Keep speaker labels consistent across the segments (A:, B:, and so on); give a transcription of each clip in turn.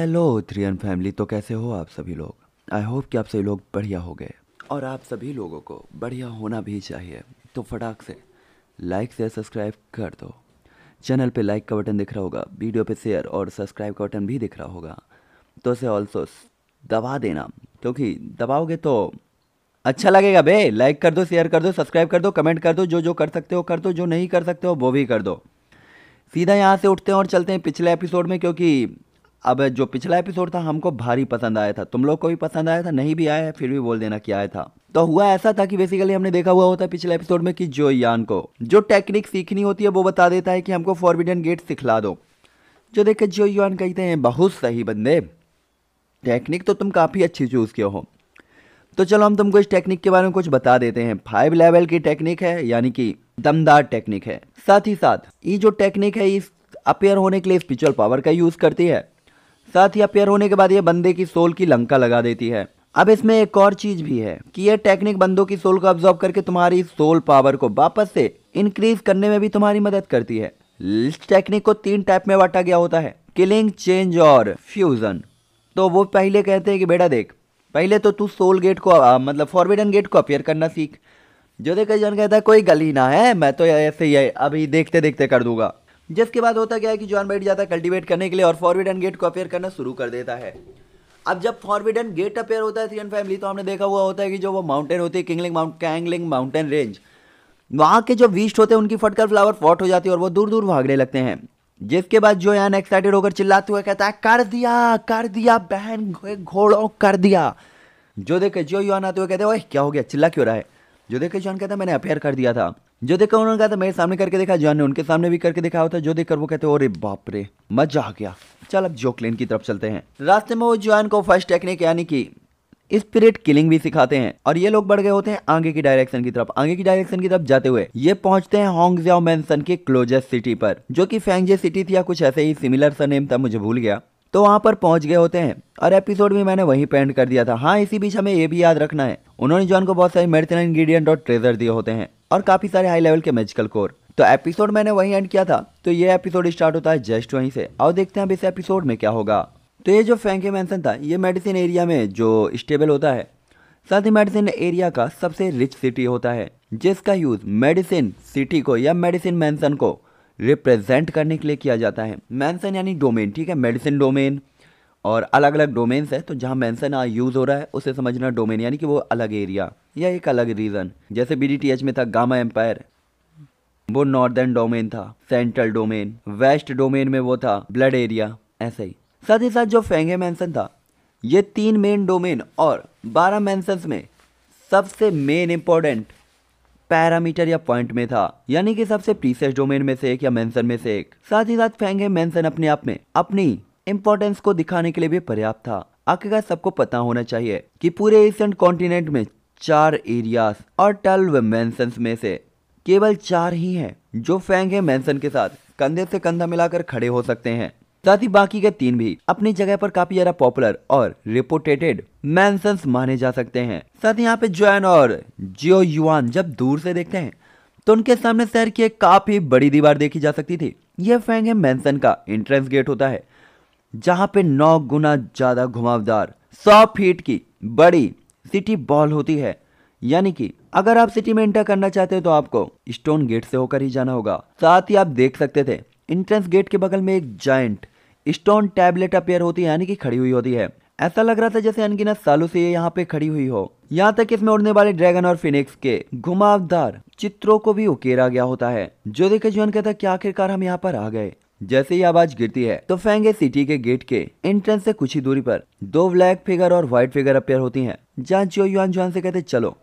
A: Hello थ्रियन family तो कैसे हो आप सभी लोग आई होप कि आप सभी लोग बढ़िया हो गए और आप सभी लोगों को बढ़िया होना भी चाहिए तो फटाक से लाइक से सब्सक्राइब कर दो चैनल पे लाइक का बटन दिख रहा होगा वीडियो पे शेयर और सब्सक्राइब का बटन भी दिख रहा होगा तो उसे ऑल्सो दबा देना क्योंकि दबाओगे तो अच्छा लगेगा बे लाइक कर दो शेयर कर दो सब्सक्राइब कर दो कमेंट कर दो जो जो कर सकते हो कर दो जो नहीं कर सकते हो वो भी कर दो सीधा यहाँ से उठते हैं और चलते हैं पिछले एपिसोड में क्योंकि अब जो पिछला एपिसोड था हमको भारी पसंद आया था तुम लोग को भी पसंद आया था नहीं भी आया फिर भी बोल देना क्या आया था तो हुआ ऐसा था कि बेसिकली हमने देखा हुआ होता है पिछले एपिसोड में कि जो यान को जो टेक्निक सीखनी होती है वो बता देता है कि हमको फॉरबिडन गेट सिखला दो जो देखे जो यान कहते हैं बहुत सही बंदे टेक्निक तो तुम काफ़ी अच्छी चूज़ किए हो तो चलो हम तुमको इस टेक्निक के बारे में कुछ बता देते हैं फाइव लेवल की टेक्निक है यानी कि दमदार टेक्निक है साथ ही साथ ये जो टेक्निक है इस अपेयर होने के लिए स्पिरिचुअल पावर का यूज़ करती है साथ ही अपेयर होने के बाद ये बंदे की सोल की लंका लगा देती है अब इसमें एक और चीज भी है कि ये टेक्निक बंदों की सोल को ऑब्जॉर्व करके तुम्हारी सोल पावर को वापस से इंक्रीज करने में भी तुम्हारी मदद करती है इस टेक्निक को तीन टाइप में बांटा गया होता है किलिंग चेंज और फ्यूजन तो वो पहले कहते हैं कि बेटा देख पहले तो तू सोल गेट को आ, मतलब फॉरविडन गेट को अपेयर करना सीख जो देखा जन कहता है कोई गली ना है मैं तो ऐसे ही अभी देखते देखते कर दूंगा जिसके बाद होता क्या है कि जॉन बैठ जाता है कल्टिवेट करने के लिए और फॉरविडन गेट को अपेयर करना शुरू कर देता है अब जब फॉरविडन गेट अपेयर होता है थ्री फैमिली तो हमने देखा हुआ होता है कि जो वो माउंटेन होती है किंगलिंग माउंट कैंगलिंग माउंटेन रेंज वहाँ के जो वीस्ट होते हैं उनकी फटकर फ्लावर फॉट हो जाती है और वो दूर दूर भागने लगते हैं जिसके बाद जो यान एक्साइटेड होकर चिल्लाते हुए कहता है कर दिया कर दिया बहन घोड़ों कर दिया जो देखे जो यान आते हुए कहते हैं क्या हो गया चिल्ला क्यों रहा है जो देखे जो कहता है मैंने अपेयर कर दिया था जो देखा उन्होंने कहा था मेरे सामने करके देखा जॉन ने उनके सामने भी करके देखा होता जो देखकर वो कहते अरे बाप रे मजा आ गया चल अब जोकलेन की तरफ चलते हैं रास्ते में वो जॉन को फर्स्ट टेक्निक यानी कि स्पिरिट किलिंग भी सिखाते हैं और ये लोग बढ़ गए होते हैं आगे की डायरेक्शन की तरफ आगे की डायरेक्शन की तरफ जाते हुए ये पहुंचते हैं होंगजाओ मैं के क्लोजेस्ट सिटी पर जो कि फेंगजे सिटी थी या कुछ ऐसे ही सिमिलर सा नेम था मुझे भूल गया तो वहाँ पर पहुंच गए होते हैं और एपिसोड भी मैंने वहीं पेंट कर दिया था हाँ इसी बीच हमें ये भी याद रखना है उन्होंने जॉन को बहुत सारे मेडिसिनल इंग्रीडियंट और ट्रेजर दिए होते हैं और काफ़ी सारे हाई लेवल के मेजिकल कोर तो एपिसोड मैंने वही एंड किया था तो ये एपिसोड स्टार्ट होता है जस्ट वहीं से और देखते हैं अब इस एपिसोड में क्या होगा तो ये जो फैंके मैंसन था ये मेडिसिन एरिया में जो स्टेबल होता है साथ ही मेडिसिन एरिया का सबसे रिच सिटी होता है जिसका यूज़ मेडिसिन सिटी को या मेडिसिन मैंसन को रिप्रेजेंट करने के लिए किया जाता है मैंसन यानी डोमेन ठीक है मेडिसिन डोमेन और अलग अलग डोमेन्स है तो जहाँ मेंशन आ यूज़ हो रहा है उसे समझना डोमेन यानी कि वो अलग एरिया या एक अलग रीज़न जैसे बी में था गामा एम्पायर वो नॉर्दर्न डोमेन था सेंट्रल डोमेन वेस्ट डोमेन में वो था ब्लड एरिया ऐसे ही साथ ही साथ जो फेंगे मैंसन था ये तीन मेन डोमेन और बारह मैंसन्स में सबसे मेन इम्पोर्टेंट पैरामीटर या पॉइंट में था यानी कि सबसे प्रीसेस डोमेन में से एक या मेंशन में से एक साथ ही साथ फेंगे मेंशन अपने आप में अपनी इम्पोर्टेंस को दिखाने के लिए भी पर्याप्त था आखिरकार सबको पता होना चाहिए कि पूरे एशियन कॉन्टिनेंट में चार एरियाज और ट्वेल्व मैं में से केवल चार ही हैं जो फैंग है मेंशन के साथ कंधे से कंधा मिलाकर खड़े हो सकते हैं साथ ही बाकी के तीन भी अपनी जगह पर काफी ज्यादा पॉपुलर और रिपोर्टेटेड मैं माने जा सकते हैं साथ ही यहाँ पे जोन और जियो युआन जब दूर से देखते हैं तो उनके सामने शहर की एक काफी बड़ी दीवार देखी जा सकती थी यह फैंग है मैंसन का एंट्रेंस गेट होता है जहां पे नौ गुना ज़्यादा घुमावदार सौ फीट की बड़ी सिटी बॉल होती है यानी कि अगर आप सिटी में एंटर करना चाहते हो तो आपको स्टोन गेट से होकर ही जाना होगा साथ ही आप देख सकते थे इंट्रेंस गेट के बगल में एक जायट स्टोन टैबलेट अपेयर होती है यानी कि खड़ी हुई होती है ऐसा लग रहा था जैसे अनगिनत सालों से ये यहाँ पे खड़ी हुई हो यहाँ तक इसमें उड़ने वाले ड्रैगन और फिनिक्स के घुमावदार चित्रों को भी उकेरा गया होता है जो देखे जीवन कहता है कि आखिरकार हम यहाँ पर आ गए जैसे ही आवाज गिरती है तो फेंगे सिटी के गेट के एंट्रेंस से कुछ ही दूरी पर दो ब्लैक फिगर और व्हाइट फिगर अपेयर होती हैं जहाँ जो युआन जुआन से कहते चलो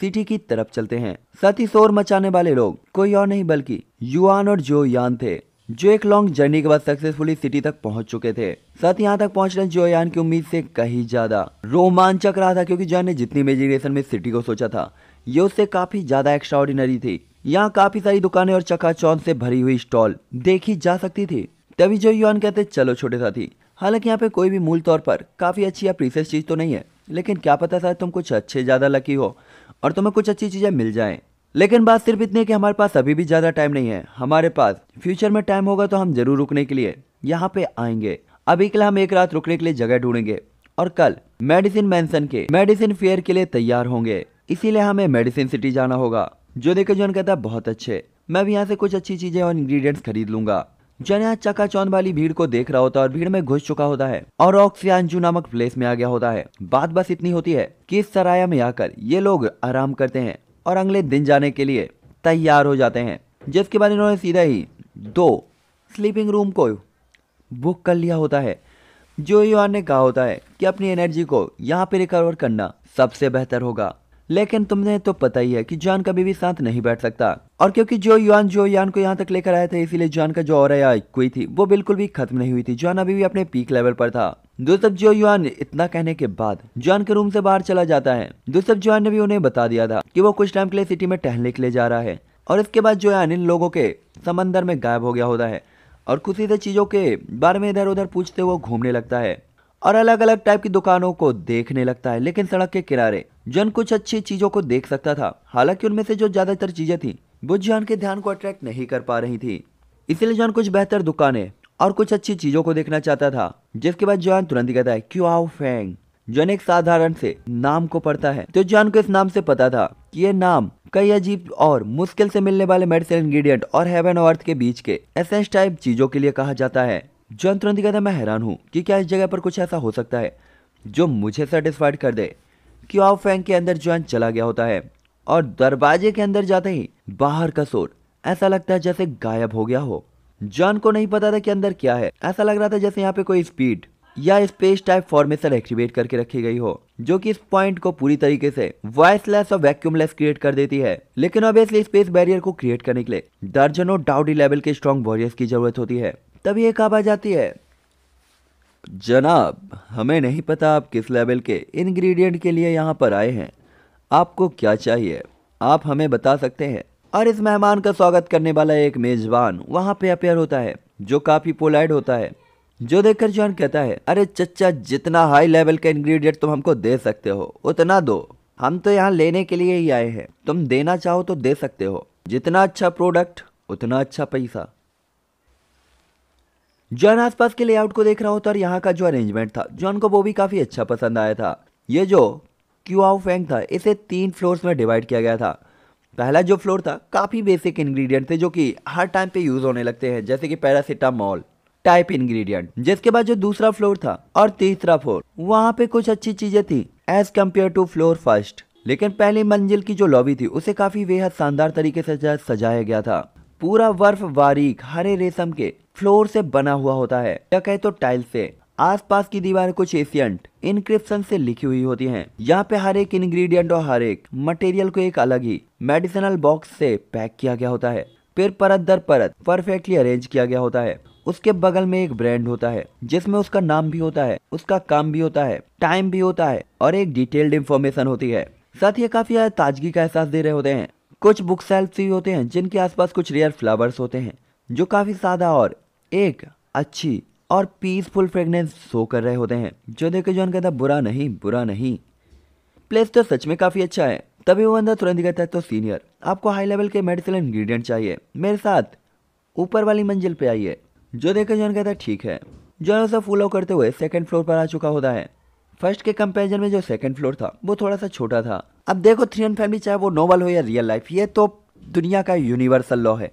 A: सिटी की तरफ चलते हैं साथ ही शोर मचाने वाले लोग कोई और नहीं बल्कि युआन और जो यान थे जो एक लॉन्ग जर्नी के बाद सक्सेसफुली सिटी तक पहुंच चुके थे साथ ही यहाँ तक पहुंचना जो यान की उम्मीद से कहीं ज्यादा रोमांचक रहा था क्योंकि जो ने जितनी इमेजिनेशन में सिटी को सोचा था ये उससे काफी ज्यादा एक्स्ट्रा थी यहाँ काफी सारी दुकानें और चकाचौंध से भरी हुई स्टॉल देखी जा सकती थी तभी जो युवान कहते चलो छोटे साथी हालांकि यहाँ पे कोई भी मूल तौर पर काफ़ी अच्छी या प्रीसेस चीज़ तो नहीं है लेकिन क्या पता शायद तुम कुछ अच्छे ज़्यादा लकी हो और तुम्हें कुछ अच्छी चीज़ें मिल जाए लेकिन बात सिर्फ इतनी है कि हमारे पास अभी भी ज़्यादा टाइम नहीं है हमारे पास फ्यूचर में टाइम होगा तो हम जरूर रुकने के लिए यहाँ पे आएंगे अभी के लिए हम एक रात रुकने के लिए जगह ढूंढेंगे और कल मेडिसिन मैंसन के मेडिसिन फेयर के लिए तैयार होंगे इसीलिए हमें मेडिसिन सिटी जाना होगा जो देखे जॉन कहता है बहुत अच्छे मैं भी यहाँ से कुछ अच्छी चीजें और इंग्रेडिएंट्स खरीद लूंगा जन यहाँ चक्का चकाचौन वाली भीड़ को देख रहा होता है और भीड़ में घुस चुका होता है और ऑक्सियांजू नामक प्लेस में आ गया होता है बात बस इतनी होती है कि इस सराया में आकर ये लोग आराम करते हैं और अगले दिन जाने के लिए तैयार हो जाते हैं जिसके बाद इन्होंने सीधा ही दो स्लीपिंग रूम को बुक कर लिया होता है जो युवा ने कहा होता है कि अपनी एनर्जी को यहाँ पे रिकवर करना सबसे बेहतर होगा लेकिन तुमने तो पता ही है कि जान कभी भी साथ नहीं बैठ सकता और क्योंकि जो युआन जो यान को यहाँ तक लेकर आए थे इसीलिए जान का जो और कोई थी वो बिल्कुल भी खत्म नहीं हुई थी जान अभी भी अपने पीक लेवल पर था दोस्तब जो युआन इतना कहने के बाद जॉन के रूम से बाहर चला जाता है दोस्तब जॉन ने भी उन्हें बता दिया था कि वो कुछ टाइम के लिए सिटी में टहलने के लिए जा रहा है और इसके बाद जो यान इन लोगों के समंदर में गायब हो गया होता है और खुशी से चीज़ों के बारे में इधर उधर पूछते हुए घूमने लगता है और अलग अलग टाइप की दुकानों को देखने लगता है लेकिन सड़क के किनारे जन कुछ अच्छी चीजों को देख सकता था हालांकि उनमें से जो ज्यादातर चीजें थी वो जन के ध्यान को अट्रैक्ट नहीं कर पा रही थी इसलिए जन कुछ बेहतर दुकानें और कुछ अच्छी चीजों को देखना चाहता था जिसके बाद जॉन तुरंत ही कहता है क्यू आओ फैंग जॉन एक साधारण से नाम को पढ़ता है तो जॉन को इस नाम से पता था कि ये नाम कई अजीब और मुश्किल से मिलने वाले मेडिसिन इंग्रेडिएंट और हेवन और अर्थ के बीच के एसेंस टाइप चीजों के लिए कहा जाता है जॉन तुरंत कहता मैं हैरान हूँ कि क्या इस जगह पर कुछ ऐसा हो सकता है जो मुझे सेटिस्फाइड कर दे ऑफ फैंक के अंदर जॉन चला गया होता है और दरवाजे के अंदर जाते ही बाहर का शोर ऐसा लगता है जैसे गायब हो गया हो जॉन को नहीं पता था कि अंदर क्या है ऐसा लग रहा था जैसे यहाँ पे कोई स्पीड या स्पेस टाइप फॉर्मेशन एक्टिवेट करके रखी गई हो जो कि इस पॉइंट को पूरी तरीके से वॉइसलेस और वैक्यूमलेस क्रिएट कर देती है लेकिन ऑब्वियसली स्पेस बैरियर को क्रिएट करने के लिए दर्जनों डाउडी लेवल के स्ट्रॉन्ग वॉरियर्स की जरूरत होती है तभी एक आवाज आ जाती है जनाब हमें नहीं पता आप किस लेवल के इंग्रेडिएंट के लिए यहाँ पर आए हैं आपको क्या चाहिए आप हमें बता सकते हैं और इस मेहमान का स्वागत करने वाला एक मेज़बान वहाँ पे अपेयर होता है जो काफ़ी पोलाइड होता है जो देखकर जॉन कहता है अरे चचा जितना हाई लेवल का इंग्रेडिएंट तुम हमको दे सकते हो उतना दो हम तो यहाँ लेने के लिए ही आए हैं तुम देना चाहो तो दे सकते हो जितना अच्छा प्रोडक्ट उतना अच्छा पैसा जॉन आसपास के लेआउट को देख रहा होता तो और यहाँ का जो अरेंजमेंट था जॉन को वो भी काफ़ी अच्छा पसंद आया था ये जो क्यू आउ फेंग था इसे तीन फ्लोर्स में डिवाइड किया गया था पहला जो फ्लोर था काफ़ी बेसिक इंग्रेडिएंट थे जो कि हर टाइम पे यूज़ होने लगते हैं जैसे कि पैरासिटामोल टाइप इंग्रेडिएंट जिसके बाद जो दूसरा फ्लोर था और तीसरा फ्लोर वहाँ पे कुछ अच्छी चीज़ें थी as compared to floor first लेकिन पहली मंजिल की जो लॉबी थी उसे काफ़ी बेहद शानदार तरीके से सजाया गया था पूरा बर्फ बारीक हरे रेशम के फ्लोर से बना हुआ होता है या कहे तो टाइल से आसपास की दीवारें कुछ एशियंट इनक्रिप्शन से लिखी हुई होती हैं। यहाँ पे हर एक इंग्रेडिएंट और हर एक मटेरियल को एक अलग ही मेडिसिनल बॉक्स से पैक किया गया होता है फिर परत दर परत परफेक्टली अरेंज किया गया होता है उसके बगल में एक ब्रांड होता है जिसमें उसका नाम भी होता है उसका काम भी होता है टाइम भी होता है और एक डिटेल्ड इन्फॉर्मेशन होती है साथ ही काफी ताजगी का एहसास दे रहे होते हैं कुछ बुक सेल्फ भी होते हैं जिनके आसपास कुछ रेयर फ्लावर्स होते हैं जो काफी सादा और एक अच्छी और पीसफुल फ्रेगनेंस शो कर रहे होते हैं जो देखकर के जॉन कहता बुरा नहीं बुरा नहीं प्लेस तो सच में काफ़ी अच्छा है तभी वो बंदा तुरंत कहता है तो सीनियर आपको हाई लेवल के मेडिसिन इंग्रेडिएंट चाहिए मेरे साथ ऊपर वाली मंजिल पे आइए जो देखकर जॉन कहता है ठीक है जॉन उसे फॉलो करते हुए सेकंड फ्लोर पर आ चुका होता है फर्स्ट के कंपेरिजन में जो सेकंड फ्लोर था वो थोड़ा सा छोटा था अब देखो थ्री थ्रियन फैमिली चाहे वो नॉवल हो या रियल लाइफ ये तो दुनिया का यूनिवर्सल लॉ है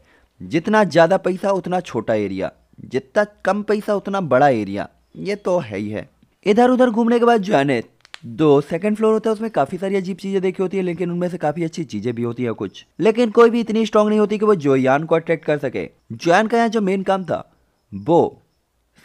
A: जितना ज़्यादा पैसा उतना छोटा एरिया जितना कम पैसा उतना बड़ा एरिया ये तो है ही है इधर उधर घूमने के बाद जाने दो सेकंड फ्लोर होता है उसमें काफी सारी अजीब चीजें देखी होती है लेकिन उनमें से काफी अच्छी चीजें भी होती है कुछ लेकिन कोई भी इतनी स्ट्रांग नहीं होती कि वो जोयान को अट्रैक्ट कर सके जोयान का यहाँ जो मेन काम था वो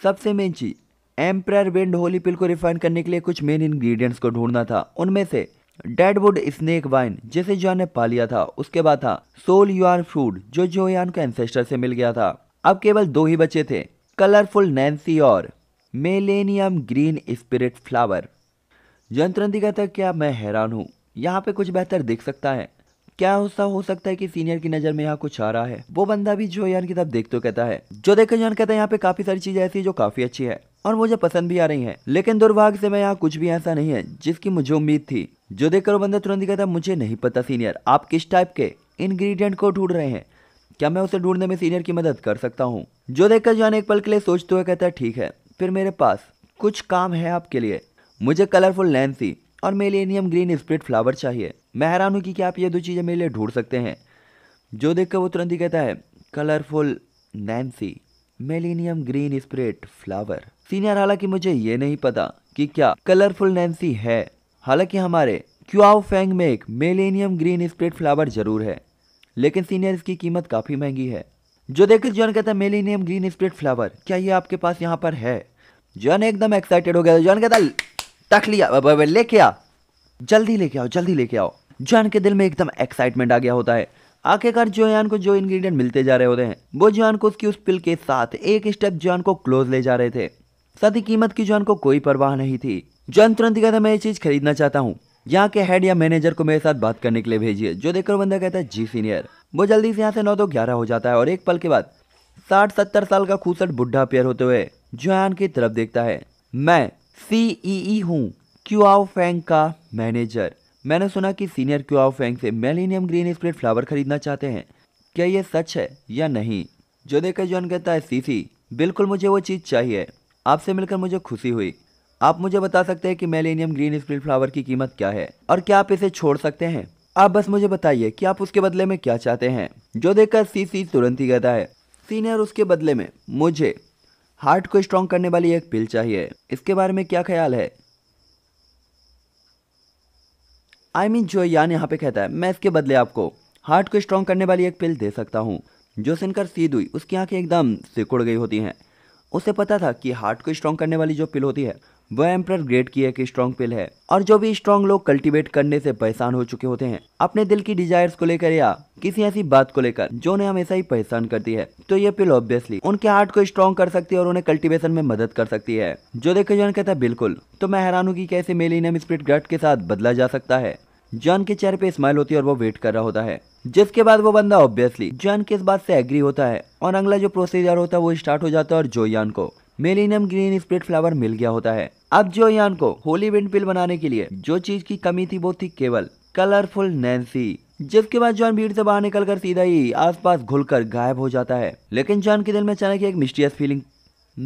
A: सबसे मेन चीज एम्प्रायर विंड होली पिल को रिफाइन करने के लिए कुछ मेन इंग्रेडिएंट्स को ढूंढना था उनमें से डेडवुड स्नेक वाइन जिसे जोयान ने पा लिया था उसके बाद था सोल यूआर फ्रूड जो जोयान को एंसेस्टर से मिल गया था अब केवल दो ही बचे थे कलरफुल नैन्सी और मेलेनियम ग्रीन स्पिरिट फ्लावर यंत्रंतिका तक क्या मैं हैरान हूँ यहाँ पे कुछ बेहतर दिख सकता है क्या ऐसा हो सकता है कि सीनियर की नज़र में यहाँ कुछ आ रहा है वो बंदा भी जो यान की तरफ देख तो कहता है जो देखकर यान कहता है यहाँ पे काफ़ी सारी चीज़ें ऐसी जो काफ़ी अच्छी है और मुझे पसंद भी आ रही है लेकिन दुर्भाग्य से मैं यहाँ कुछ भी ऐसा नहीं है जिसकी मुझे उम्मीद थी जो देखकर वो बंदा तुरंत कहता मुझे नहीं पता सीनियर आप किस टाइप के इंग्रेडिएंट को ढूंढ रहे हैं क्या मैं उसे ढूंढने में सीनियर की मदद कर सकता हूँ जो देखकर जॉन एक पल के लिए सोचते हुए कहता है ठीक है फिर मेरे पास कुछ काम है आपके लिए मुझे कलरफुल लेंसी और मेलेनियम ग्रीन स्प्रिट फ्लावर चाहिए मैं हैरान हूँ कि क्या आप ये दो चीज़ें मेरे लिए ढूंढ सकते हैं जो देखकर वो तुरंत ही कहता है colourful Nancy millennium green spirit flower senior हालांकि मुझे ये नहीं पता कि क्या कलरफुल नैन्सी है हालांकि हमारे क्यूआउ फेंग में एक मेलेनियम ग्रीन स्प्रिट फ्लावर जरूर है लेकिन सीनियर इसकी कीमत काफ़ी महंगी है जो देखकर जॉन कहता है मेली नेम ग्रीन स्प्रिट फ्लावर क्या ये आपके पास यहाँ पर है जॉन एकदम एक्साइटेड हो गया जॉन कहता टख लिया लेके आ जल्दी लेके आओ जल्दी लेके आओ जॉन के दिल में एकदम एक्साइटमेंट आ गया होता है आखिरकार जोयान को जो इंग्रेडिएंट मिलते जा रहे होते हैं वो जॉन को उसकी उस पिल के साथ एक स्टेप जॉन को क्लोज ले जा रहे थे साथ ही कीमत की जॉन को कोई परवाह नहीं थी जॉन तुरंत कहता मैं ये चीज खरीदना चाहता हूँ यहाँ के हेड या मैनेजर को मेरे साथ बात करने के लिए भेजिए जो देखकर बंदा कहता है जी सीनियर वो जल्दी से यहाँ से नौ दो ग्यारह हो जाता है और एक पल के बाद साठ सत्तर साल का खूसट बुढ़ा पेयर होते हुए जुआन की तरफ देखता है मैं सीईई e e हूँ क्यूआओ फैंग का मैनेजर मैंने सुना कि सीनियर क्यूआओ फैंग से मेलेनियम ग्रीन स्प्रिट फ्लावर खरीदना चाहते हैं क्या ये सच है या नहीं जो देखकर जो कहता है सी बिल्कुल मुझे वो चीज़ चाहिए आपसे मिलकर मुझे खुशी हुई आप मुझे बता सकते हैं कि मेलेनियम ग्रीन स्प्रिट फ्लावर की कीमत क्या है और क्या आप इसे छोड़ सकते हैं आप बस मुझे बताइए कि आप उसके बदले में क्या चाहते हैं जो देखकर सी सी तुरंत ही कहता है सीनियर उसके बदले में मुझे हार्ट को स्ट्रॉन्ग करने वाली एक पिल चाहिए इसके बारे में क्या ख्याल है आई मीन जो यान यहाँ पे कहता है मैं इसके बदले आपको हार्ट को स्ट्रॉन्ग करने वाली एक पिल दे सकता हूँ जो सुनकर सीध हुई उसकी आंखें एकदम सिकुड़ गई होती हैं उसे पता था कि हार्ट को स्ट्रॉन्ग करने वाली जो पिल होती है वह एम्प्रर ग्रेट की एक स्ट्रॉन्ग पिल है और जो भी स्ट्रॉन्ग लोग कल्टीवेट करने से परेशान हो चुके होते हैं अपने दिल की डिजायर्स को लेकर या किसी ऐसी बात को लेकर जो उन्हें हमेशा ही परेशान करती है तो ये पिल ऑब्वियसली उनके हार्ट को स्ट्रॉन्ग कर सकती है और उन्हें कल्टिवेशन में मदद कर सकती है जो देखो जॉन कहता है बिल्कुल तो मैं हैरान हूँ की कैसे मेलिनियम स्प्रिट ग्रट के साथ बदला जा सकता है जॉन के चेहरे पे स्माइल होती है और वो वेट कर रहा होता है जिसके बाद वो बंदा ऑब्वियसली जॉन के इस बात से एग्री होता है और अगला जो प्रोसीजर होता है वो स्टार्ट हो जाता है और जोयान को मेलिनियम ग्रीन स्प्रिट फ्लावर मिल गया होता है अब जो यान को होली विंड पिल बनाने के लिए जो चीज की कमी थी वो थी केवल कलरफुल नैन्सी जिसके बाद जॉन भीड़ से बाहर निकलकर सीधा ही आसपास घुलकर गायब हो जाता है लेकिन जॉन के दिल में अचानक एक मिस्टीरियस फीलिंग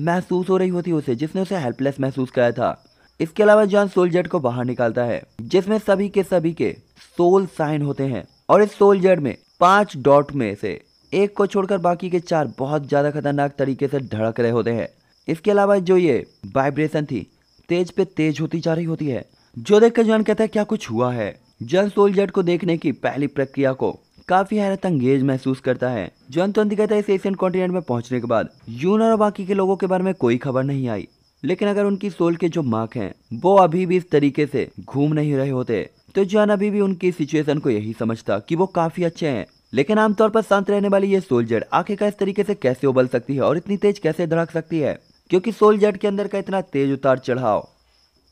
A: महसूस हो रही होती उसे जिसने उसे हेल्पलेस महसूस कराया था इसके अलावा जॉन सोल जेट को बाहर निकालता है जिसमें सभी के सभी के सोल साइन होते हैं और इस सोल जेट में पांच डॉट में से एक को छोड़कर बाकी के चार बहुत ज्यादा खतरनाक तरीके से धड़क रहे होते हैं इसके अलावा जो ये वाइब्रेशन थी तेज पे तेज होती जा रही होती है जो देख कर जॉन कहता है क्या कुछ हुआ है जॉन सोल्जर को देखने की पहली प्रक्रिया को काफी हैरत अंगेज महसूस करता है जॉन तुरंत कहता है इस एशियन कॉन्टिनेंट में पहुंचने के बाद यून और बाकी के लोगों के बारे में कोई खबर नहीं आई लेकिन अगर उनकी सोल के जो मार्क हैं वो अभी भी इस तरीके से घूम नहीं रहे होते तो जॉन अभी भी उनकी सिचुएशन को यही समझता कि वो काफी अच्छे हैं लेकिन आमतौर पर शांत रहने वाली ये सोल्जर आखिरकार इस तरीके से कैसे उबल सकती है और इतनी तेज कैसे धड़क सकती है क्योंकि सोल जेट के अंदर का इतना तेज उतार चढ़ाव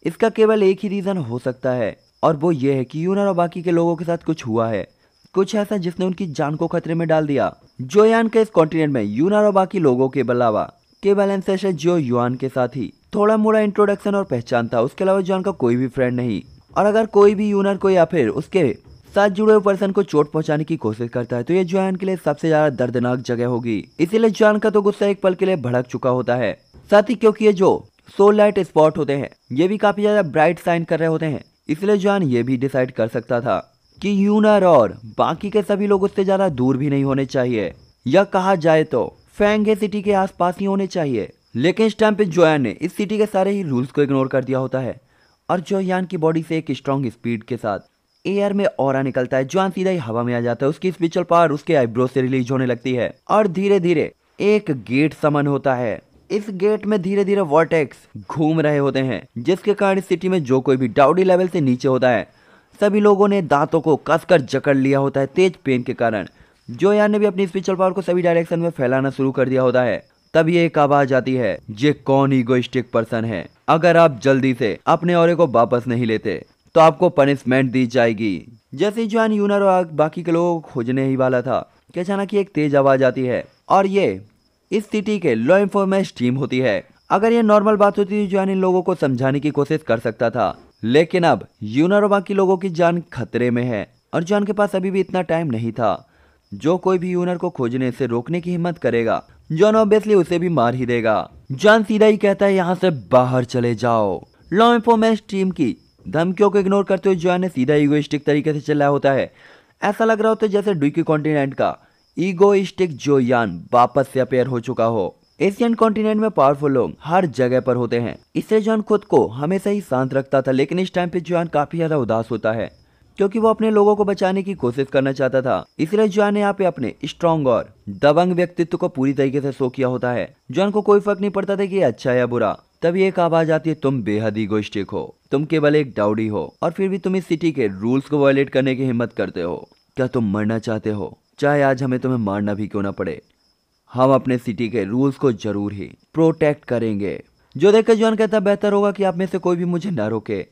A: इसका केवल एक ही रीज़न हो सकता है और वो ये है कि यूनर और बाकी के लोगों के साथ कुछ हुआ है कुछ ऐसा जिसने उनकी जान को खतरे में डाल दिया जो यान के इस कॉन्टिनेंट में यूनर और बाकी लोगों के अलावा केवल है जो युआन के साथ ही थोड़ा मोड़ा इंट्रोडक्शन और पहचान था उसके अलावा जॉन का कोई भी फ्रेंड नहीं और अगर कोई भी यूनर को या फिर उसके साथ जुड़े हुए पर्सन को चोट पहुंचाने की कोशिश करता है तो ये जॉन के लिए सबसे ज्यादा दर्दनाक जगह होगी इसीलिए जॉन का तो गुस्सा एक पल के लिए भड़क चुका होता है साथ ही क्योंकि ये जो सोल लाइट स्पॉट होते हैं ये भी काफी ज्यादा ब्राइट साइन कर रहे होते हैं इसलिए जॉन ये भी डिसाइड कर सकता था कि यूनर और बाकी के सभी लोग उससे ज्यादा दूर भी नहीं होने चाहिए या कहा जाए तो फैंगे सिटी के आसपास ही होने चाहिए लेकिन इस टाइम पे जोयान ने इस सिटी के सारे ही रूल्स को इग्नोर कर दिया होता है और जोयान की बॉडी से एक स्ट्रॉन्ग स्पीड के साथ एयर में और निकलता है जोयान सीधा ही हवा में आ जाता है उसकी स्पिचुअल पावर उसके आईब्रो से रिलीज होने लगती है और धीरे धीरे एक गेट समन होता है इस गेट में धीरे धीरे वॉर्टेक्स घूम रहे होते हैं जिसके कारण सिटी में जो कोई भी डाउडी लेवल से नीचे होता है सभी लोगों ने दांतों को कसकर जकड़ लिया होता है तेज पेन के कारण जो यार ने भी अपनी स्पिरिचुअल पावर को सभी डायरेक्शन में फैलाना शुरू कर दिया होता है तभी एक आवाज आती है ये कौन इगोइस्टिक पर्सन है अगर आप जल्दी से अपने और को वापस नहीं लेते तो आपको पनिशमेंट दी जाएगी जैसे जोयान यूनर और बाकी के लोगों को खोजने ही वाला था कि अचानक एक तेज आवाज आती है और ये इस सिटी के लॉ इन्फोर्मेंस टीम होती है अगर ये नॉर्मल बात होती तो जॉन इन लोगों को समझाने की कोशिश कर सकता था लेकिन अब यूनारोबा के लोगों की जान खतरे में है और जॉन के पास अभी भी इतना टाइम नहीं था जो कोई भी यूनर को खोजने से रोकने की हिम्मत करेगा जॉन ऑब्वियसली उसे भी मार ही देगा जॉन सीधा ही कहता है यहाँ से बाहर चले जाओ लॉ इन्फोर्मेंस टीम की धमकियों को इग्नोर करते हुए जॉन ने सीधा ईगोइस्टिक तरीके से चलाया होता है ऐसा लग रहा होता है जैसे डुकी कॉन्टिनेंट का ईगोइस्टिक जोयान वापस से अपेयर हो चुका हो एशियन कॉन्टिनेंट में पावरफुल लोग हर जगह पर होते हैं इससे जॉन खुद को हमेशा ही शांत रखता था लेकिन इस टाइम पे जॉन काफी ज्यादा उदास होता है क्योंकि वो अपने लोगों को बचाने की कोशिश करना चाहता था इसलिए जॉन यहाँ पे अपने स्ट्रॉन्ग और दबंग व्यक्तित्व को पूरी तरीके से शो किया होता है जॉन को कोई फर्क नहीं पड़ता था कि अच्छा या बुरा तभी एक आवाज आती है तुम बेहद इगोइस्टिक हो तुम केवल एक डाउडी हो और फिर भी तुम इस सिटी के रूल्स को वायलेट करने की हिम्मत करते हो क्या तुम मरना चाहते हो चाहे आज हमें तुम्हें मारना भी क्यों ना पड़े हम अपने सिटी के रूल्स को जरूर ही प्रोटेक्ट करेंगे जो देखकर जॉन कहता बेहतर होगा कि आप में से कोई भी मुझे ना रोके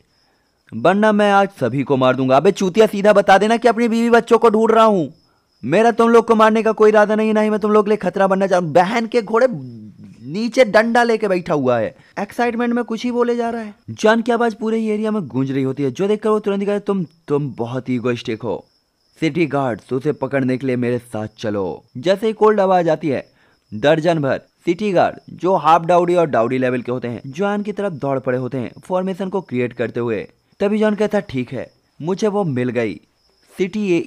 A: वरना मैं आज सभी को मार दूंगा अबे चूतिया सीधा बता देना कि अपनी बीवी बच्चों को ढूंढ रहा हूं मेरा तुम लोग को मारने का कोई इरादा नहीं ना ही मैं तुम लोग के लिए खतरा बनना चाहूँ बहन के घोड़े नीचे डंडा लेके बैठा हुआ है एक्साइटमेंट में कुछ ही बोले जा रहा है जान की आवाज पूरे एरिया में गूंज रही होती है जो देखकर वो तुरंत कहते तुम तुम बहुत ही गोष्टिक हो सिटी गार्ड्स उसे पकड़ने के लिए मेरे साथ चलो जैसे ही कोल्ड आवाज आती है दर्जन भर सिटी गार्ड जो हाफ डाउडी और डाउडी लेवल के होते हैं जॉन की तरफ दौड़ पड़े होते हैं फॉर्मेशन को क्रिएट करते हुए तभी जॉन कहता ठीक है मुझे वो मिल गई सिटी ए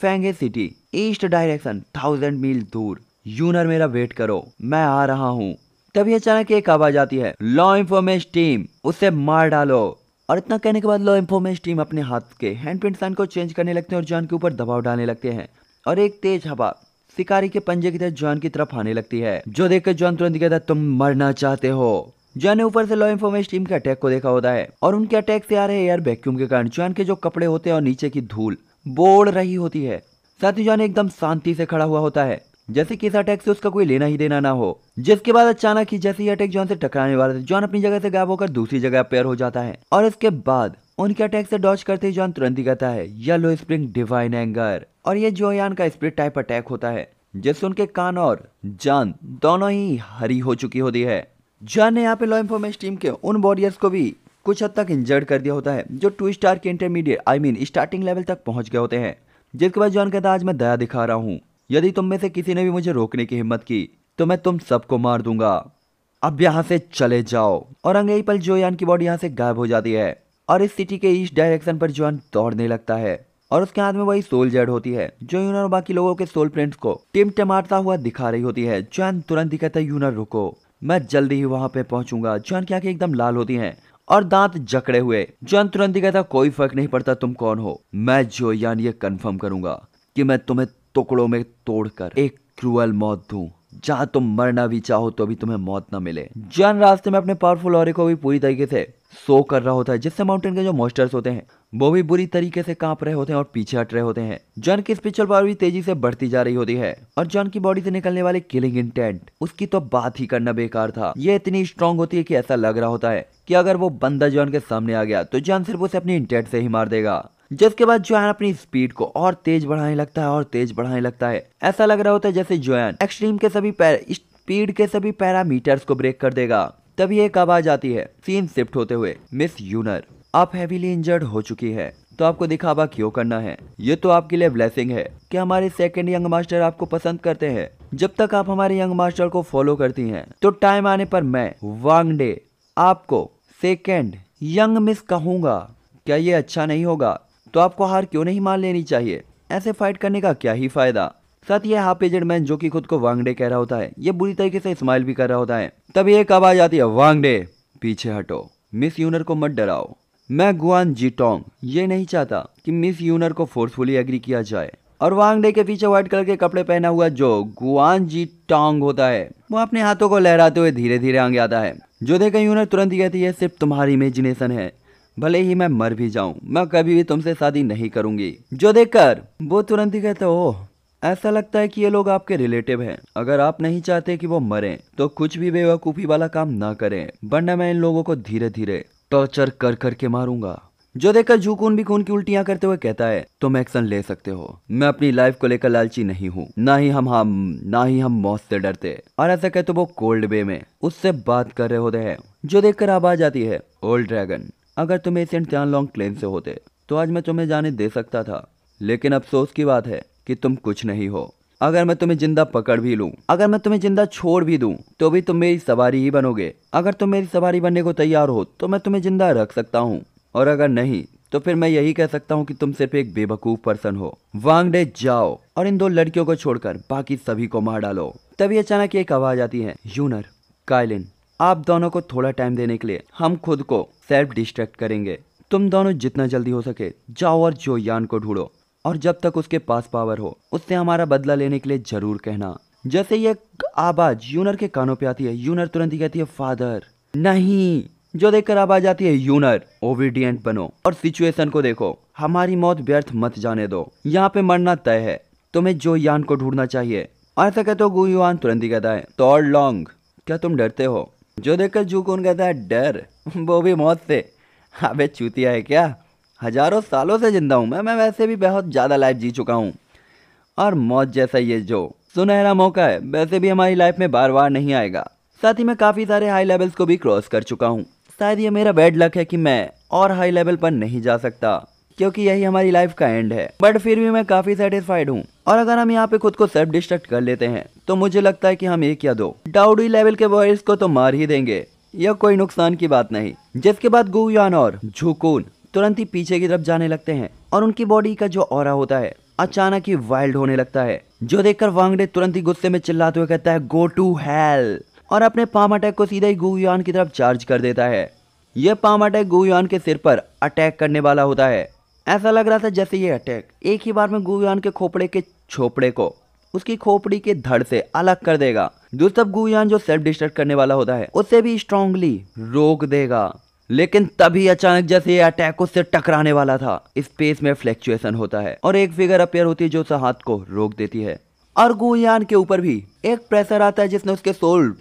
A: फेंगे सिटी ईस्ट डायरेक्शन थाउजेंड मील दूर यूनर मेरा वेट करो मैं आ रहा हूँ तभी अचानक एक आवाज आती है लॉ इन्फॉर्मेश टीम उसे मार डालो और इतना कहने के बाद लॉ इन्फोर्मेश टीम अपने हाथ के हैंड प्रिंट साइन को चेंज करने लगते हैं और जॉन के ऊपर दबाव डालने लगते हैं और एक तेज हवा शिकारी के पंजे की तरह जॉन की तरफ आने लगती है जो देखकर जॉन तुरंत कहता तुम मरना चाहते हो जॉन ने ऊपर से लॉ इन्फॉर्मेश टीम के अटैक को देखा होता है और उनके अटैक से आ रहे एयर वैक्यूम के कारण जॉन के जो कपड़े होते हैं और नीचे की धूल बोड़ रही होती है साथ ही जॉन एकदम शांति से खड़ा हुआ होता है जैसे कि इस अटैक से उसका कोई लेना ही देना ना हो जिसके बाद अचानक ही जैसे ही अटैक जॉन से टकराने वाला था जॉन अपनी जगह से गायब होकर दूसरी जगह पेयर हो जाता है और इसके बाद उनके अटैक से डॉच करते ही जॉन तुरंत ही कहता है येलो स्प्रिंग डिवाइन एंगर और ये जोयान का स्प्रिट टाइप अटैक होता है जिससे उनके कान और जान दोनों ही हरी हो चुकी होती है जॉन ने यहाँ पे लॉ इन्फॉर्मेशन टीम के उन वॉरियर्स को भी कुछ हद तक इंजर्ड कर दिया होता है जो टू स्टार के intermediate I mean starting level तक पहुंच गए होते हैं जिसके बाद जॉन कहता है आज मैं दया दिखा रहा हूँ यदि तुम में से किसी ने भी मुझे रोकने की हिम्मत की तो मैं तुम सबको मार दूंगा अब यहाँ से चले जाओ और अंगे पल जोयान की बॉडी यहाँ से गायब हो जाती है और इस सिटी के ईस्ट डायरेक्शन पर जोयान दौड़ने लगता है और उसके हाथ में वही सोल जेड होती है जो यूनर और बाकी लोगों के सोल प्रिंट्स को टिम टमारता हुआ दिखा रही होती है जोयान तुरंत ही कहता है यूनर रुको मैं जल्दी ही वहां पे पहुंचूंगा जोयान की आंखें एकदम लाल होती हैं और दांत जकड़े हुए जोयान तुरंत ही कहता कोई फर्क नहीं पड़ता तुम कौन हो मैं जो यान ये कंफर्म करूंगा कि मैं तुम्हें टुकड़ों में तोड़कर एक क्रूअल मौत दू जहां तुम मरना भी चाहो तो भी तुम्हें मौत ना मिले जन रास्ते में अपने पावरफुल और को भी पूरी तरीके से सो कर रहा होता है जिससे माउंटेन के जो मॉस्टर्स होते हैं वो भी बुरी तरीके से कांप रहे होते हैं और पीछे हट रहे होते हैं जॉन की स्पिरिचुअल पावर भी तेजी से बढ़ती जा रही होती है और जॉन की बॉडी से निकलने वाले किलिंग इंटेंट उसकी तो बात ही करना बेकार था ये इतनी स्ट्रांग होती है कि ऐसा लग रहा होता है कि अगर वो बंदा जॉन के सामने आ गया तो जॉन सिर्फ उसे अपनी इंटेंट से ही मार देगा जिसके बाद जोयान अपनी स्पीड को और तेज बढ़ाने लगता है और तेज बढ़ाने लगता है ऐसा लग रहा होता है जैसे जोयान एक्सट्रीम के सभी स्पीड के सभी पैरामीटर्स को ब्रेक कर देगा तभी एक आवाज आती है सीन शिफ्ट होते हुए मिस यूनर आप हैवीली इंजर्ड हो चुकी है तो आपको दिखावा क्यों करना है ये तो आपके लिए ब्लेसिंग है कि हमारे सेकंड यंग मास्टर आपको पसंद करते हैं जब तक आप हमारे यंग मास्टर को फॉलो करती हैं तो टाइम आने पर मैं वांगडे आपको सेकंड यंग मिस कहूंगा क्या ये अच्छा नहीं होगा तो आपको हार क्यों नहीं मान लेनी चाहिए ऐसे फाइट करने का क्या ही फायदा साथ ही हाफ एजेड मैन जो कि खुद को वांगडे कह रहा होता है ये बुरी तरीके से स्माइल भी कर रहा होता है तभी एक आवाज आती है वांगडे पीछे हटो मिस यूनर को मत डराओ मैं गुआन जी टोंग ये नहीं चाहता कि मिस यूनर को फोर्सफुली एग्री किया जाए और वांगडे के पीछे व्हाइट कलर के कपड़े पहना हुआ जो गुआन जी टोंग होता है वो अपने हाथों को लहराते हुए धीरे धीरे आगे आता है जो देखे यूनर तुरंत कहती है सिर्फ तुम्हारी इमेजिनेशन है भले ही मैं मर भी जाऊं मैं कभी भी तुमसे शादी नहीं करूंगी जो देखकर वो तुरंत ही कहते हो ऐसा लगता है कि ये लोग आपके रिलेटिव हैं। अगर आप नहीं चाहते कि वो मरे तो कुछ भी बेवकूफ़ी वाला काम ना करें वरना मैं इन लोगों को धीरे धीरे टॉर्चर कर करके मारूंगा जो देखकर जूकून भी खून की उल्टियां करते हुए कहता है तुम एक्शन ले सकते हो मैं अपनी लाइफ को लेकर लालची नहीं हूँ ना ही हम हम ना ही हम मौत से डरते और ऐसा कहते तो वो कोल्ड बे में उससे बात कर रहे होते हैं जो देखकर आवाज आती है ओल्ड ड्रैगन अगर तुम्हें सेंट चांद लॉन्ग क्लेन से होते तो आज मैं तुम्हें जाने दे सकता था लेकिन अफसोस की बात है कि तुम कुछ नहीं हो अगर मैं तुम्हें जिंदा पकड़ भी लूँ अगर मैं तुम्हें जिंदा छोड़ भी दूं, तो भी तुम मेरी सवारी ही बनोगे अगर तुम मेरी सवारी बनने को तैयार हो तो मैं तुम्हें जिंदा रख सकता हूँ और अगर नहीं तो फिर मैं यही कह सकता हूँ कि तुम सिर्फ एक बेवकूफ पर्सन हो वांगडे जाओ और इन दो लड़कियों को छोड़कर बाकी सभी को मार डालो तभी अचानक एक आवाज आती है यूनर काइलिन आप दोनों को थोड़ा टाइम देने के लिए हम खुद को सेल्फ डिस्ट्रैक्ट करेंगे तुम दोनों जितना जल्दी हो सके जाओ और जो यान को ढूंढो और जब तक उसके पास पावर हो उससे हमारा बदला लेने के लिए जरूर कहना जैसे ये आवाज यूनर के कानों पे आती है यूनर तुरंत ही कहती है फादर नहीं जो देखकर आवाज आती है यूनर ओविडियंट बनो और सिचुएशन को देखो हमारी मौत व्यर्थ मत जाने दो यहाँ पे मरना तय है तुम्हें जो यान को ढूंढना चाहिए ऐसा कहते हो गुयुआन तुरंत ही कहता है तो लॉन्ग क्या तुम डरते हो जो देखकर जू कौन कहता है डर वो भी मौत से अबे चूतिया है क्या हजारों सालों से ज़िंदा हूँ मैं मैं वैसे भी बहुत ज़्यादा लाइफ जी चुका हूँ और मौत जैसा ये जो सुनहरा मौका है वैसे भी हमारी लाइफ में बार बार नहीं आएगा साथ ही मैं काफ़ी सारे हाई लेवल्स को भी क्रॉस कर चुका हूँ शायद ये मेरा बैड लक है कि मैं और हाई लेवल पर नहीं जा सकता क्योंकि यही हमारी लाइफ का एंड है बट फिर भी मैं काफ़ी सेटिस्फाइड हूँ और अगर हम यहाँ पे खुद को सेल्फ डिस्ट्रक्ट कर लेते हैं तो मुझे लगता है कि हम एक या दो डाउडी लेवल के वॉयर्स को तो मार ही देंगे यह कोई नुकसान की बात नहीं जिसके बाद गुयान और झुकून तुरंत ही पीछे की तरफ जाने लगते हैं और उनकी बॉडी का जो और होता है अचानक ही वाइल्ड होने लगता है जो देखकर वांगडे तुरंत ही गुस्से में चिल्लाते हुए कहता है गो टू हेल और अपने पाम अटैक को सीधा ही गुयान की तरफ चार्ज कर देता है यह पाम अटैक गुयान के सिर पर अटैक करने वाला होता है ऐसा लग रहा था जैसे ये अटैक एक ही बार में गुयान के खोपड़े के छोपड़े को उसकी खोपड़ी के धड़ से अलग कर देगा दूसरा गुयान जो सेल्फ डिस्ट्रक्ट करने वाला होता है उसे भी स्ट्रांगली रोक देगा लेकिन तभी अचानक जैसे ये अटैक उससे टकराने वाला था स्पेस में फ्लैक्चुएशन होता है और एक फिगर अपेयर होती है जो उस हाथ को रोक देती है और गुयान के ऊपर भी एक प्रेशर आता है जिसने उसके soul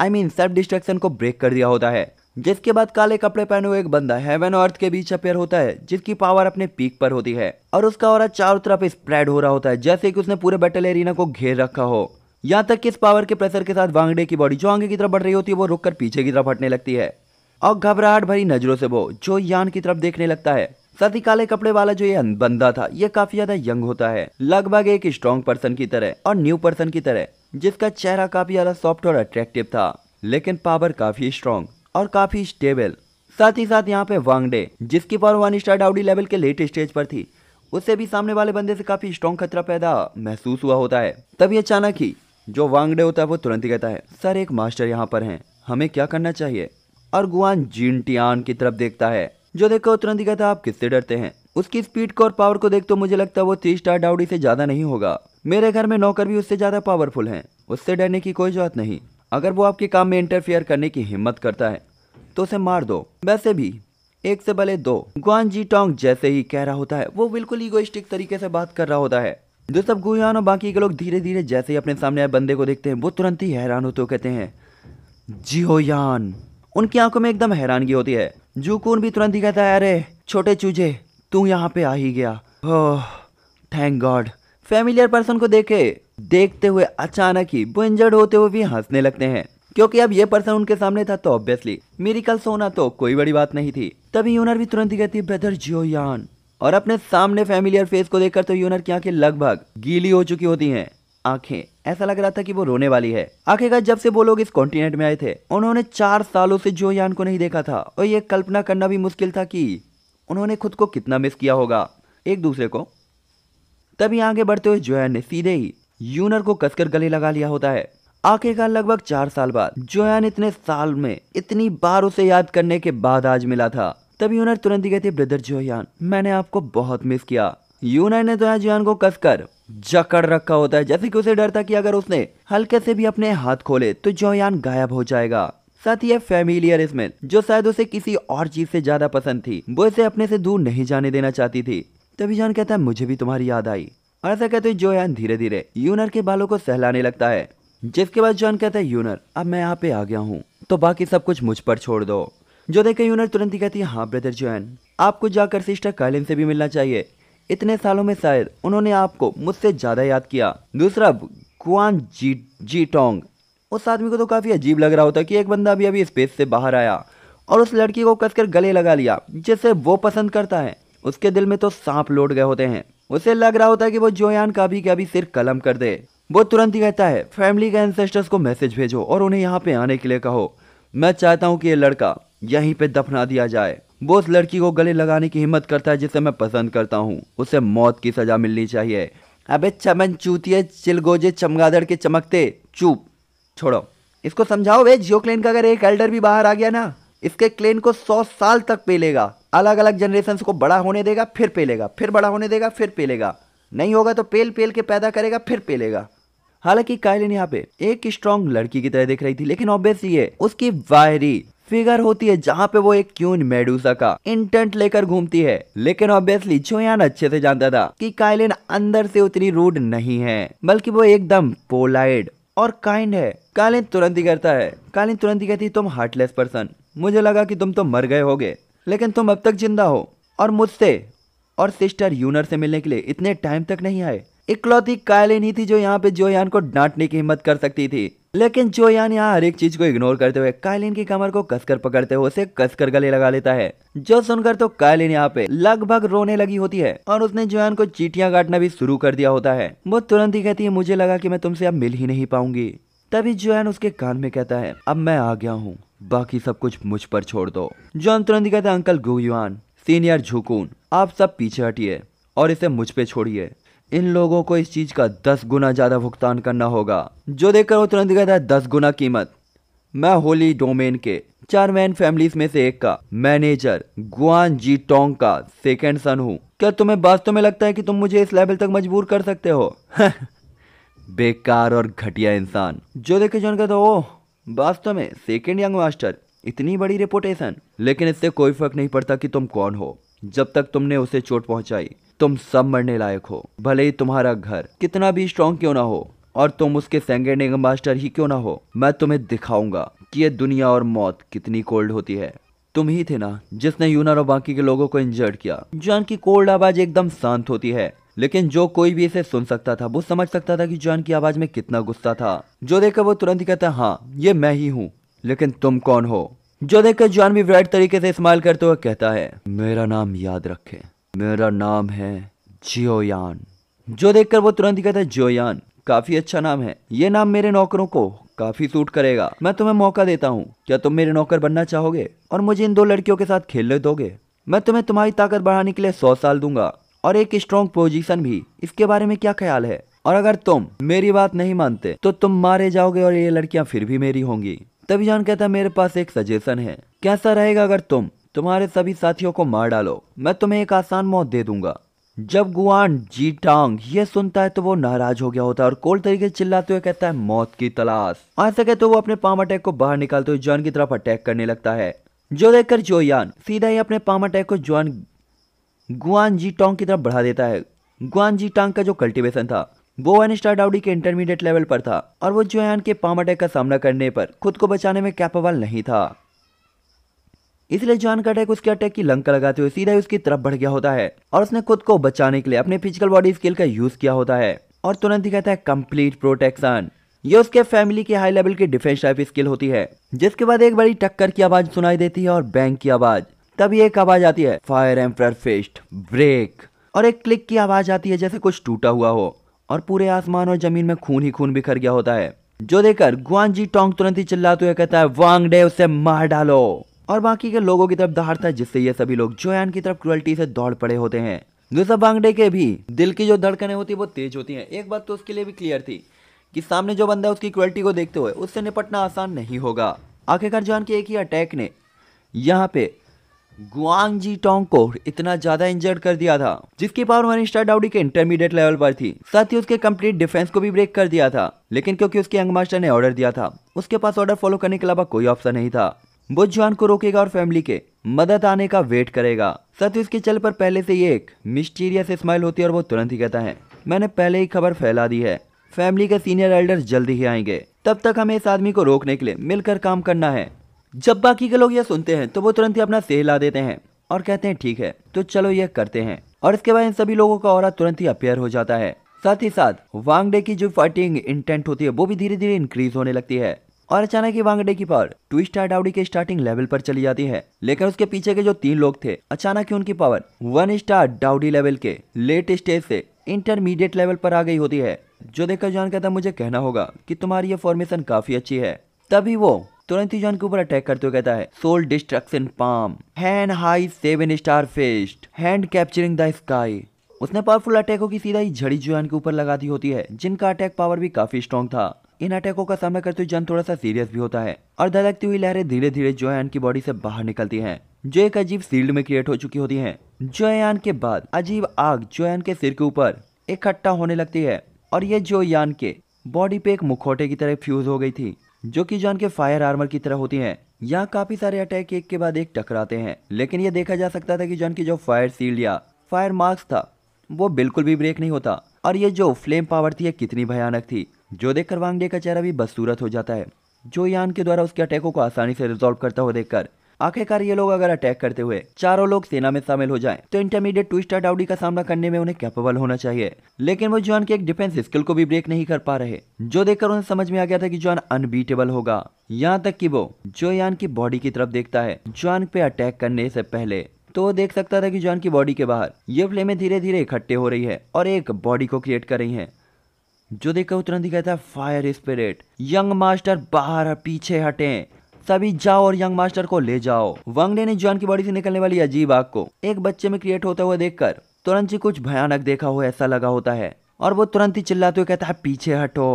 A: I mean self destruction को ब्रेक कर दिया होता है जिसके बाद काले कपड़े पहने हुए एक बंदा हेवन और अर्थ के बीच अपेयर होता है जिसकी पावर अपने पीक पर होती है और उसका और चारों तरफ स्प्रेड हो रहा होता है जैसे कि उसने पूरे बैटल एरिना को घेर रखा हो यहाँ तक कि इस पावर के प्रेशर के साथ वांगड़े की बॉडी जो आगे की तरफ बढ़ रही होती है वो रुक पीछे की तरफ हटने लगती है और घबराहट भरी नजरों से वो जो यान की तरफ देखने लगता है साथ ही काले कपड़े वाला जो ये बंदा था ये काफी ज्यादा यंग होता है लगभग एक स्ट्रॉन्ग पर्सन की तरह और न्यू पर्सन की तरह जिसका चेहरा काफी ज्यादा सॉफ्ट और अट्रैक्टिव था लेकिन पावर काफी स्ट्रॉन्ग और काफ़ी स्टेबल साथ ही साथ यहाँ पे वांगडे जिसकी पावर वन स्टार डाउडी लेवल के लेट स्टेज पर थी उससे भी सामने वाले बंदे से काफ़ी स्ट्रॉन्ग खतरा पैदा महसूस हुआ होता है तभी अचानक ही जो वांगडे होता है वो तुरंत ही कहता है सर एक मास्टर यहाँ पर है हमें क्या करना चाहिए और गुआन जिनटियान की तरफ देखता है जो देखो तुरंत ही कहता है आप किससे डरते हैं उसकी स्पीड को और पावर को देख तो मुझे लगता है वो थ्री स्टार डाउडी से ज़्यादा नहीं होगा मेरे घर में नौकर भी उससे ज़्यादा पावरफुल हैं उससे डरने की कोई जरूरत नहीं अगर वो आपके काम में इंटरफेयर करने की हिम्मत करता है तो उसे मार दो वैसे भी एक से भले दो गुआन जी टोंग जैसे ही कह रहा होता है वो बिल्कुल ईगोइस्टिक तरीके से बात कर रहा होता है जो सब गुयान और बाकी के लोग धीरे धीरे जैसे ही अपने सामने आए बंदे को देखते हैं वो तुरंत ही हैरान होते कहते हैं जियो यान उनकी आंखों में एकदम हैरानगी होती है जूकून भी तुरंत ही कहता है अरे छोटे चूजे तू यहाँ पे आ ही गया थैंक गॉड फैमिलियर पर्सन को देखे देखते हुए अचानक ही वो इंजर्ड होते हुए भी हंसने लगते हैं क्योंकि अब ये पर्सन उनके सामने था तो ऑब्वियसली मेरिकल सोना तो कोई बड़ी बात नहीं थी तभी यूनर भी तुरंत ही कहती ब्रदर जियो यान और अपने सामने फैमिलियर फेस को देखकर तो यूनर की आंखें लगभग गीली हो चुकी होती हैं आंखें ऐसा लग रहा था कि वो रोने वाली है आखिरकार जब से वो लोग इस कॉन्टिनेंट में आए थे उन्होंने चार सालों से जोयान को नहीं देखा था और ये कल्पना करना भी मुश्किल था कि उन्होंने खुद को कितना मिस किया होगा एक दूसरे को तभी आगे बढ़ते हुए जोयान ने सीधे ही यूनर को कसकर गले लगा लिया होता है आखिरकार लगभग चार साल बाद जोयान इतने साल में इतनी बार उसे याद करने के बाद आज मिला था तब यूनर तुरंत ही कहते ब्रदर जोयान मैंने आपको बहुत मिस किया यूनर ने तो जोया जोयान को कसकर जकड़ रखा होता है जैसे कि उसे डर था कि अगर उसने हल्के से भी अपने हाथ खोले तो जोयान गायब हो जाएगा साथ ही फेमिलियर स्मेल जो शायद उसे किसी और चीज से ज्यादा पसंद थी वो इसे अपने से दूर नहीं जाने देना चाहती थी तभी जान कहता है मुझे भी तुम्हारी याद आई ऐसा कहते हुए जोयान धीरे धीरे यूनर के बालों को सहलाने लगता है जिसके बाद जॉन कहता है यूनर अब मैं यहाँ पे आ गया हूँ तो बाकी सब कुछ मुझ पर छोड़ दो जो देखे यूनर तुरंत ही कहती है हाँ ब्रदर जॉन आपको जाकर सिस्टर कालिन से भी मिलना चाहिए इतने सालों में शायद उन्होंने आपको मुझसे ज्यादा याद किया दूसरा कुआन जी जी टोंग उस आदमी को तो काफी अजीब लग रहा होता कि एक बंदा अभी अभी स्पेस से बाहर आया और उस लड़की को कसकर गले लगा लिया जिसे वो पसंद करता है उसके दिल में तो सांप लौट गए होते हैं उसे लग रहा होता है कि वो जोयान का भी क्या सिर कलम कर दे वो तुरंत ही कहता है फैमिली के एंसेस्टर्स को मैसेज भेजो और उन्हें यहाँ पे आने के लिए कहो मैं चाहता हूँ कि ये लड़का यहीं पे दफना दिया जाए वो उस लड़की को गले लगाने की हिम्मत करता है जिसे मैं पसंद करता हूँ उसे मौत की सजा मिलनी चाहिए अबे चमन चूतिए चिलगोजे चमगादड़ के चमकते चुप छोड़ो इसको समझाओ वे जियोक्लेन का अगर एक एल्डर भी बाहर आ गया ना इसके क्लेन को सौ साल तक पेलेगा अलग अलग जनरेशन को बड़ा होने देगा फिर पेलेगा फिर बड़ा होने देगा फिर पेलेगा नहीं होगा तो पेल पेल के पैदा करेगा फिर पेलेगा हालांकि कायलिन यहाँ पे एक स्ट्रॉन्ग लड़की की तरह दिख रही थी लेकिन ऑब्वियसली है उसकी वायरी फिगर होती है जहाँ पे वो एक क्यून मेडूसा का इंटेंट लेकर घूमती है लेकिन ऑब्वियसली जोयान अच्छे से जानता था कि कायलिन अंदर से उतनी रूड नहीं है बल्कि वो एकदम पोलाइड और काइंड है कालिन तुरंत ही करता है कालिन तुरंत ही कहती तुम हार्टलेस पर्सन मुझे लगा कि तुम तो मर गए होगे लेकिन तुम अब तक जिंदा हो और मुझसे और सिस्टर यूनर से मिलने के लिए इतने टाइम तक नहीं आए इकलौती कायलिन ही थी जो यहाँ पे जोयान को डांटने की हिम्मत कर सकती थी लेकिन जोयान यहाँ हर एक चीज को इग्नोर करते हुए कायलिन की कमर को कसकर पकड़ते हुए उसे कसकर गले लगा लेता है जो सुनकर तो कायलिन यहाँ पे लगभग रोने लगी होती है और उसने जोयान को चीटियां काटना भी शुरू कर दिया होता है वो तुरंत ही कहती है मुझे लगा कि मैं तुमसे अब मिल ही नहीं पाऊंगी तभी जोन उसके कान में कहता है अब मैं आ गया हूँ बाकी सब कुछ मुझ पर छोड़ दो जॉन तुरंत कहता है अंकल गुयुआन सीनियर झुकून आप सब पीछे हटिए और इसे मुझ पे छोड़िए इन लोगों को इस चीज का दस गुना ज्यादा भुगतान करना होगा जो देखकर वो तुरंत कहता है दस गुना कीमत मैं होली डोमेन के चार मैन फैमिलीज में से एक का मैनेजर गुआन जी टोंग का सेकेंड सन हूँ क्या तुम्हें वास्तव में लगता है कि तुम मुझे इस लेवल तक मजबूर कर सकते हो बेकार और घटिया इंसान जो देखे जो का तो वास्तव में सेकेंड यंग मास्टर इतनी बड़ी रिपोर्टेशन लेकिन इससे कोई फर्क नहीं पड़ता कि तुम कौन हो जब तक तुमने उसे चोट पहुंचाई तुम सब मरने लायक हो भले ही तुम्हारा घर कितना भी स्ट्रांग क्यों ना हो और तुम उसके सेकेंड यंग मास्टर ही क्यों ना हो मैं तुम्हें दिखाऊंगा कि ये दुनिया और मौत कितनी कोल्ड होती है तुम ही थे ना जिसने यूनर और बाकी के लोगों को इंजर्ड किया जान की कोल्ड आवाज एकदम शांत होती है लेकिन जो कोई भी इसे सुन सकता था वो समझ सकता था कि जॉन की आवाज में कितना गुस्सा था जो देखकर वो तुरंत ही कहता हाँ ये मैं ही हूँ लेकिन तुम कौन हो जो देखकर जॉन भी विराट तरीके से इस्तेमाल करते हुए कहता है मेरा नाम याद रखे मेरा नाम है जियोयान जो देखकर वो तुरंत ही कहता है जियोयान काफी अच्छा नाम है ये नाम मेरे नौकरों को काफी सूट करेगा मैं तुम्हें मौका देता हूँ क्या तुम मेरे नौकर बनना चाहोगे और मुझे इन दो लड़कियों के साथ खेलने दोगे मैं तुम्हें तुम्हारी ताकत बढ़ाने के लिए सौ साल दूंगा और एक स्ट्रॉन्ग पोजीशन भी इसके बारे में क्या ख्याल है और अगर तुम मेरी बात नहीं मानते तो तुम मारे जाओगे और ये लड़कियां फिर भी मेरी होंगी तभी जान कहता मेरे पास एक सजेशन है कैसा रहेगा अगर तुम तुम्हारे सभी साथियों को मार डालो मैं तुम्हें एक आसान मौत दे दूंगा जब गुआन जी टांग ये सुनता है तो वो नाराज हो गया होता है और कोल तरीके से चिल्लाते हुए कहता है मौत की तलाश ऐसा कहते तो वो अपने पाम अटैक को बाहर निकालते हुए जॉन की तरफ अटैक करने लगता है जो देखकर जोयान सीधा ही अपने पाम अटैक को जॉन गुआन जी टोंग की तरफ बढ़ा देता है गुआन जी टांग का जो कल्टीवेशन था वो वन स्टार डाउडी के इंटरमीडिएट लेवल पर था और वो जोयान के पाम अटैक का सामना करने पर खुद को बचाने में कैपेबल नहीं था इसलिए जोयान का अटैक उसके अटैक की लंका लगाते हुए सीधा उसकी तरफ बढ़ गया होता है और उसने खुद को बचाने के लिए अपने फिजिकल बॉडी स्किल का यूज किया होता है और तुरंत ही कहता है कंप्लीट प्रोटेक्शन ये उसके फैमिली के हाई लेवल की डिफेंस टाइप स्किल होती है जिसके बाद एक बड़ी टक्कर की आवाज सुनाई देती है और बैंक की आवाज तभी एक आवाज आती है फायर एम्पर फिस्ट ब्रेक और एक क्लिक की आवाज आती है जैसे कुछ टूटा हुआ हो और पूरे आसमान और जमीन में खून ही खून बिखर गया होता है जो देखकर गुआनजी टोंग तुरंत ही चिल्लाते हुए कहता है वांग डे उसे मार डालो और बाकी के लोगों की तरफ दहाड़ता है जिससे ये सभी लोग जोयान की तरफ क्रुअल्टी से दौड़ पड़े होते हैं दूसरा बांगडे के भी दिल की जो धड़कने होती है वो तेज होती है एक बात तो उसके लिए भी क्लियर थी कि सामने जो बंदा है उसकी क्रुअल्टी को देखते हुए उससे निपटना आसान नहीं होगा आखिरकार जोयान के एक ही अटैक ने यहाँ पे गुआंगजी टोंग को इतना ज्यादा इंजर्ड कर दिया था जिसकी पावर वन स्टार डाउडी के इंटरमीडिएट लेवल पर थी साथ ही उसके कंप्लीट डिफेंस को भी ब्रेक कर दिया था लेकिन क्योंकि उसके यंग मास्टर ने ऑर्डर दिया था उसके पास ऑर्डर फॉलो करने के अलावा कोई ऑप्शन नहीं था बुद्ध जुआन को रोकेगा और फैमिली के मदद आने का वेट करेगा साथ ही उसके चल पर पहले से ही एक मिस्टीरियस स्माइल होती है और वो तुरंत ही कहता है मैंने पहले ही खबर फैला दी है फैमिली के सीनियर एल्डर जल्दी ही आएंगे तब तक हमें इस आदमी को रोकने के लिए मिलकर काम करना है जब बाकी के लोग यह सुनते हैं तो वो तुरंत ही अपना सिर हिला देते हैं और कहते हैं ठीक है तो चलो यह करते हैं और इसके बाद इन सभी लोगों का और तुरंत ही अपेयर हो जाता है साथ ही साथ वांगडे की जो फाइटिंग इंटेंट होती है वो भी धीरे धीरे इंक्रीज होने लगती है और अचानक ही वांगडे की पावर टू स्टार डाउडी के स्टार्टिंग लेवल पर चली जाती है लेकिन उसके पीछे के जो तीन लोग थे अचानक ही उनकी पावर वन स्टार डाउडी लेवल के लेट स्टेज से इंटरमीडिएट लेवल पर आ गई होती है जो देखकर जान कहता मुझे कहना होगा कि तुम्हारी ये फॉर्मेशन काफी अच्छी है तभी वो तुरंत ही जॉन के ऊपर अटैक करते हुए कहता है soul destruction palm hand high seven star fist hand capturing the sky उसने पावरफुल अटैकों की सीधा ही झड़ी जुआन के ऊपर लगा दी होती है जिनका अटैक पावर भी काफी स्ट्रॉन्ग था इन अटैकों का सामना करते हुए जन थोड़ा सा सीरियस भी होता है और धड़कती हुई लहरें धीरे धीरे जोयान की बॉडी से बाहर निकलती हैं जो एक अजीब सील्ड में क्रिएट हो चुकी होती हैं जोयान के बाद अजीब आग जोयान के सिर के ऊपर इकट्ठा होने लगती है और ये जोयान के बॉडी पे एक मुखौटे की तरह फ्यूज हो गई थी जो कि जॉन के फायर आर्मर की तरह होती हैं यहाँ काफी सारे अटैक एक के बाद एक टकराते हैं लेकिन यह देखा जा सकता था कि जॉन की जो फायर सील्ड या फायर मार्क्स था वो बिल्कुल भी ब्रेक नहीं होता और ये जो फ्लेम पावर थी ये कितनी भयानक थी जो देखकर वांगडे का चेहरा भी बदसूरत हो जाता है जो यान के द्वारा उसके अटैकों को आसानी से रिजोल्व करता हुआ देखकर आखिरकार ये लोग अगर अटैक करते हुए चारों लोग सेना में शामिल हो जाए तो इंटरमीडिएट ट्विस्टर डाउडी का सामना करने में उन्हें कैपेबल होना चाहिए लेकिन वो जॉन के एक डिफेंस स्किल को भी ब्रेक नहीं कर पा रहे जो देखकर उन्हें समझ में आ गया था की जॉन अनबीटेबल होगा यहाँ तक की वो जोयान की बॉडी की तरफ देखता है जॉन पे अटैक करने से पहले तो देख सकता था कि जॉन की बॉडी के बाहर ये फ्लेमें धीरे धीरे इकट्ठे हो रही है और एक बॉडी को क्रिएट कर रही हैं जो देखकर उतरंत ही कहता है फायर स्पिरिट यंग मास्टर बाहर पीछे हटें सभी जाओ और यंग मास्टर को ले जाओ वांगडे ने जॉन की बॉडी से निकलने वाली अजीब आग को एक बच्चे में क्रिएट होता हुआ देखकर तुरंत ही कुछ भयानक देखा हो ऐसा लगा होता है और वो तुरंत ही चिल्लाते हुए कहता है पीछे हटो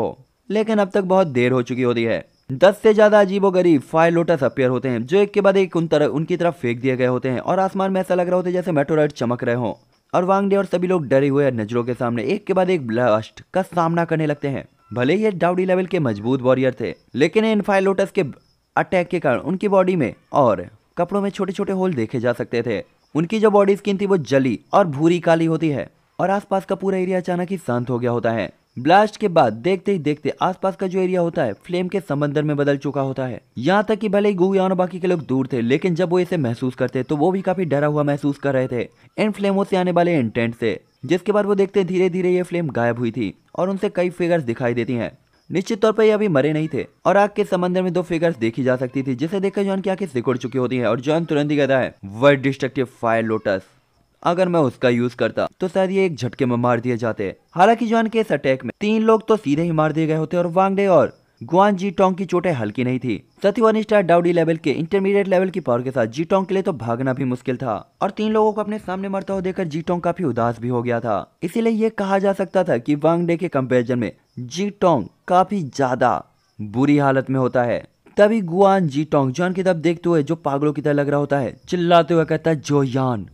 A: लेकिन अब तक बहुत देर हो चुकी होती है दस से ज्यादा अजीबो गरीब फायर लोटस अपेयर होते हैं जो एक के बाद एक उन तरह उनकी तरफ फेंक दिए गए होते हैं और आसमान में ऐसा लग रहा होता है जैसे मेट्रोराइड चमक रहे हो और वांगडे और सभी लोग डरे हुए नजरों के सामने एक के बाद एक ब्लास्ट का सामना करने लगते हैं भले ही ये डाउडी लेवल के मजबूत वॉरियर थे लेकिन इन फायर लोटस के अटैक के कारण उनकी बॉडी में और कपड़ों में छोटे छोटे होल देखे जा सकते थे उनकी जो बॉडी स्किन थी वो जली और भूरी काली होती है और आसपास का पूरा एरिया अचानक ही शांत हो गया होता है ब्लास्ट के बाद देखते ही देखते आसपास का जो एरिया होता है फ्लेम के समंदर में बदल चुका होता है यहाँ तक कि भले ही गुयान और बाकी के लोग दूर थे लेकिन जब वो इसे महसूस करते तो वो भी काफी डरा हुआ महसूस कर रहे थे इन फ्लेमों से आने वाले इंटेंट से जिसके बाद वो देखते धीरे धीरे ये फ्लेम गायब हुई थी और उनसे कई फिगर्स दिखाई देती हैं निश्चित तौर पर ये अभी मरे नहीं थे और आग के समंदर में दो फिगर्स देखी जा सकती थी जिसे देखकर जॉन की आंखें सिकुड़ चुकी होती है और जॉन तुरंत ही कहता है वर्ड डिस्ट्रक्टिव फायर लोटस अगर मैं उसका यूज करता तो शायद ये एक झटके में मार दिए जाते हालांकि जॉन के इस अटैक में तीन लोग तो सीधे ही मार दिए गए होते और वांगडे और गुआन जी टोंग की चोटें हल्की नहीं थी सत्यवान स्टार डाउडी लेवल के इंटरमीडिएट लेवल की पावर के साथ जी टोंग के लिए तो भागना भी मुश्किल था और तीन लोगों को अपने सामने मरता हुआ देखकर जी टोंग काफी उदास भी हो गया था इसीलिए ये कहा जा सकता था कि डे के कंपेरिजन में जी टोंग काफी ज्यादा बुरी हालत में होता है तभी गुआन जी टोंग जॉन की तब देखते हुए जो पागलों की तरह लग रहा होता है चिल्लाते हुए कहता है जो यान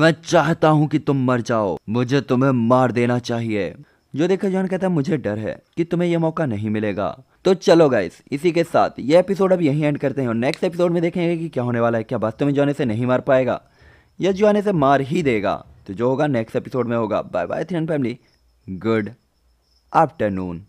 A: मैं चाहता हूँ कि तुम मर जाओ मुझे तुम्हें मार देना चाहिए जो देखा जॉन कहता है मुझे डर है कि तुम्हें यह मौका नहीं मिलेगा तो चलो गाइस इसी के साथ ये एपिसोड अब यहीं एंड करते हैं और नेक्स्ट एपिसोड में देखेंगे कि क्या होने वाला है क्या वास्तव में जो से नहीं मार पाएगा या जो से मार ही देगा तो जो होगा नेक्स्ट एपिसोड में होगा bye bye three family good afternoon